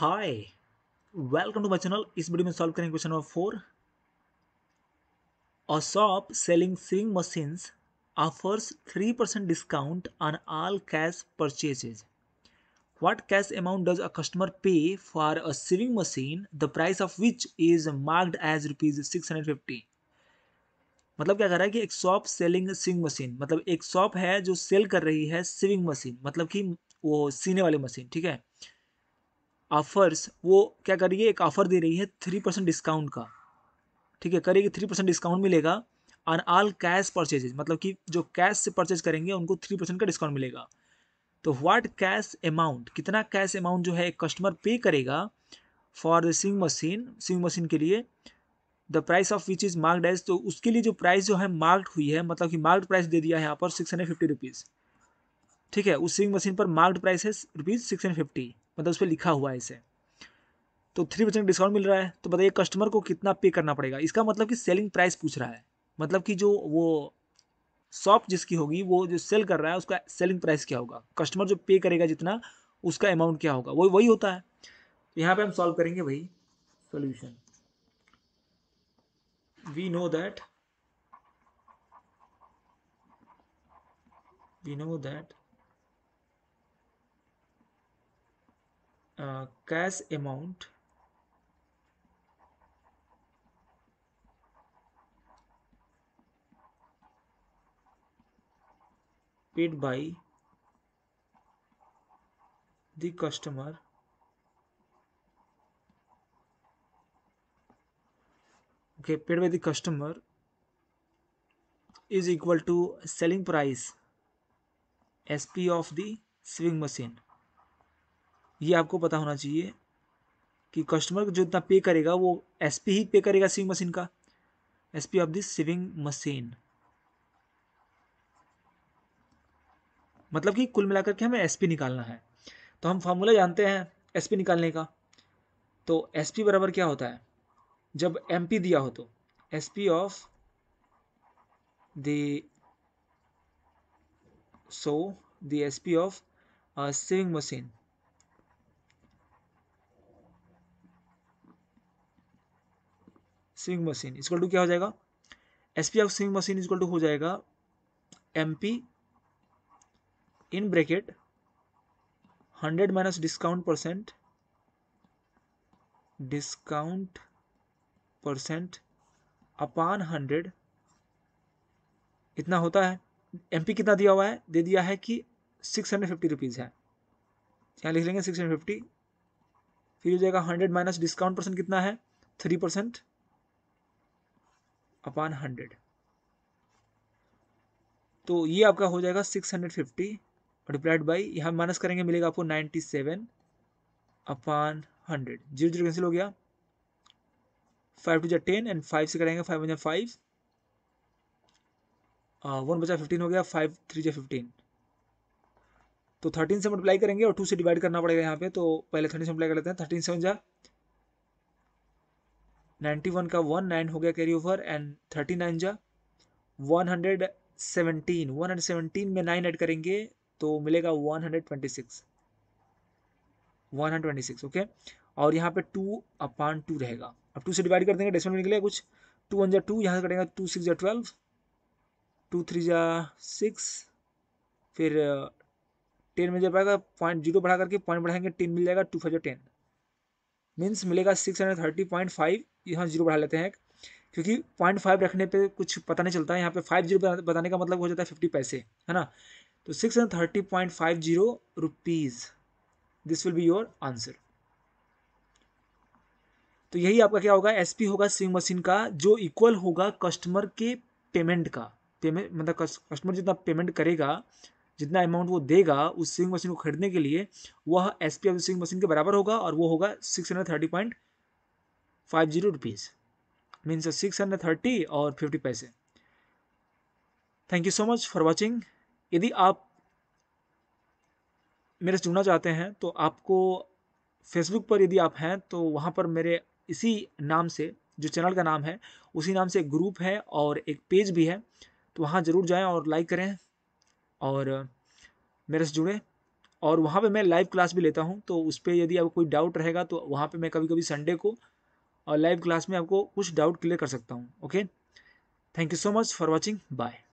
hi welcome to my channel इस video में solve करेंगे question number four a shop selling sewing machines offers three percent discount on all cash purchases what cash amount does a customer pay for a sewing machine the price of which is marked as rupees 650 मतलब क्या कह रहा है कि एक shop selling सिविंग machine मतलब एक shop है जो सेल कर रही है सिविंग मशीन मतलब कि वो सीने वाली मशीन ठीक है ऑफ़र्स वो क्या करिए एक ऑफ़र दे रही है थ्री परसेंट डिस्काउंट का ठीक है करेगी थ्री परसेंट डिस्काउंट मिलेगा ऑन ऑल कैश परचेजेज मतलब कि जो कैश से परचेज करेंगे उनको थ्री परसेंट का डिस्काउंट मिलेगा तो व्हाट कैश अमाउंट कितना कैश अमाउंट जो है एक कस्टमर पे करेगा for the sewing machine sewing machine के लिए the price of which is marked as तो उसके लिए जो प्राइस जो है मार्क्ड हुई है मतलब कि मार्क्ड प्राइस दे दिया है यहाँ पर सिक्स हंड्रेड फिफ्टी रुपीज़ ठीक है उस सिंग मशीन पर मार्क्ड प्राइस है रुपीज़ सिक्स हंड्रेड फिफ्टी मतलब उस पर लिखा हुआ है इसे तो थ्री परसेंट डिस्काउंट मिल रहा है तो बताइए कस्टमर को कितना पे करना पड़ेगा इसका मतलब कि सेलिंग प्राइस पूछ रहा है मतलब कि जो वो शॉप जिसकी होगी वो जो सेल कर रहा है उसका सेलिंग प्राइस क्या होगा कस्टमर जो पे करेगा जितना उसका अमाउंट क्या होगा वही वही होता है तो यहाँ पे हम सॉल्व करेंगे भाई solution we know that we know that Uh, cash amount paid by the customer okay paid by the customer is equal to selling price sp of the sewing machine ये आपको पता होना चाहिए कि कस्टमर जो इतना पे करेगा वो एस ही पे करेगा सिविंग मशीन का S of this sewing machine मतलब कि कुल मिलाकर के हमें एस निकालना है तो हम फार्मूला जानते हैं एस निकालने का तो एस बराबर क्या होता है जब एम दिया हो तो एस ऑफ दो so the of sewing machine sewing machine equal to क्या हो जाएगा S P of sewing machine equal to हो जाएगा M P in bracket hundred minus discount percent discount percent upon hundred इतना होता है एमपी कितना दिया हुआ है दे दिया है कि सिक्स हंड्रेड फिफ्टी रुपीज़ है यहाँ लिख लेंगे सिक्स हंड्रेड फिफ्टी फिर हो जाएगा हंड्रेड माइनस डिस्काउंट परसेंट कितना है थ्री परसेंट अपॉन हंड्रेड तो ये आपका हो जाएगा six hundred fifty multiplied by यहाँ माइनस करेंगे मिलेगा आपको ninety seven upon hundred zero zero cancel हो गया फाइव टू जै टेन एंड फाइव से करेंगे फाइव वन जै फाइव वन बचा फिफ्टीन हो गया फाइव थ्री जै फिफ्टीन तो थर्टीन से मल्टीप्लाई करेंगे और टू से डिवाइड करना पड़ेगा यहाँ पे तो पहले थर्टीन से मल्टीप्लाई कर लेते हैं थर्टीन सेवन जा नाइन्टी वन का वन नाइन हो गया carry over and thirty nine जा one hundred seventeen one hundred seventeen में नाइन ऐड करेंगे तो मिलेगा one hundred twenty six one hundred twenty six okay और यहाँ पे टू अपान टू रहेगा अब टू से डिवाइड कर देंगे डेसिमल में निकलेगा कुछ टू वन जा टू यहाँ से कटेंगे टू सिक्स जा ट्वेल्व टू थ्री जा सिक्स फिर टेन uh, में जा पाएगा पॉइंट जीरो बढ़ा करके पॉइंट बढ़ाएंगे टेन मिल जाएगा टू फाइव जा टेन मीन्स मिलेगा six hundred thirty point five यहाँ जीरो बढ़ा लेते हैं क्योंकि पॉइंट फाइव रखने पे कुछ पता नहीं चलता है यहाँ पे फाइव जीरो बताने का मतलब हो जाता है फिफ्टी पैसे है ना तो six hundred thirty point five zero rupees this will be your answer तो यही आपका क्या होगा एस होगा स्विंग मशीन का जो इक्वल होगा कस्टमर के पेमेंट का पेमेंट मतलब कस्टमर जितना पेमेंट करेगा जितना अमाउंट वो देगा उस सिविंग मशीन को खरीदने के लिए वह S P F sewing machine के बराबर होगा और वो होगा six hundred thirty point five zero rupees means six hundred thirty और फिफ्टी पैसे thank you so much for watching यदि आप मेरे से जुड़ना चाहते हैं तो आपको फेसबुक पर यदि आप हैं तो वहाँ पर मेरे इसी नाम से जो चैनल का नाम है उसी नाम से एक ग्रुप है और एक पेज भी है तो वहाँ ज़रूर जाएं और लाइक करें और मेरे से जुड़े और वहाँ पे मैं लाइव क्लास भी लेता हूँ तो उस पर यदि आपको कोई डाउट रहेगा तो वहाँ पे मैं कभी कभी संडे को और लाइव क्लास में आपको कुछ डाउट क्लियर कर सकता हूँ okay thank you so much for watching bye